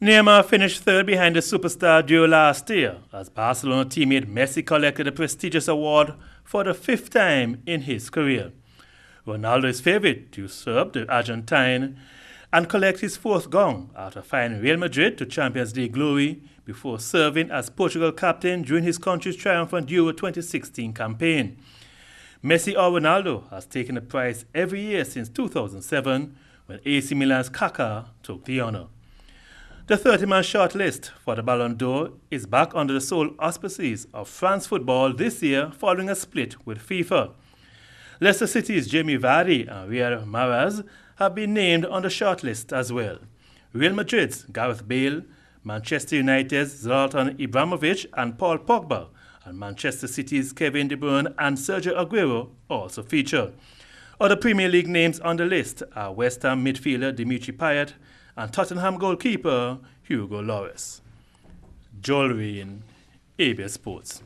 Neymar finished third behind the superstar duo last year as Barcelona teammate Messi collected the prestigious award for the fifth time in his career. Ronaldo is favoured to usurp the Argentine and collect his fourth gong after finding Real Madrid to Champions League glory before serving as Portugal captain during his country's triumphant Euro 2016 campaign. Messi or Ronaldo has taken the prize every year since 2007 when AC Milan's Kaká took the honour. The 30 man shortlist for the Ballon d'Or is back under the sole auspices of France football this year following a split with FIFA. Leicester City's Jamie Vardy and Riyad Mahrez have been named on the shortlist as well. Real Madrid's Gareth Bale, Manchester United's Zlatan Ibrahimovic and Paul Pogba, and Manchester City's Kevin De Bruyne and Sergio Aguero also feature. Other Premier League names on the list are West Ham midfielder Dimitri Payet, and Tottenham goalkeeper Hugo Lloris. Joel in ABS Sports.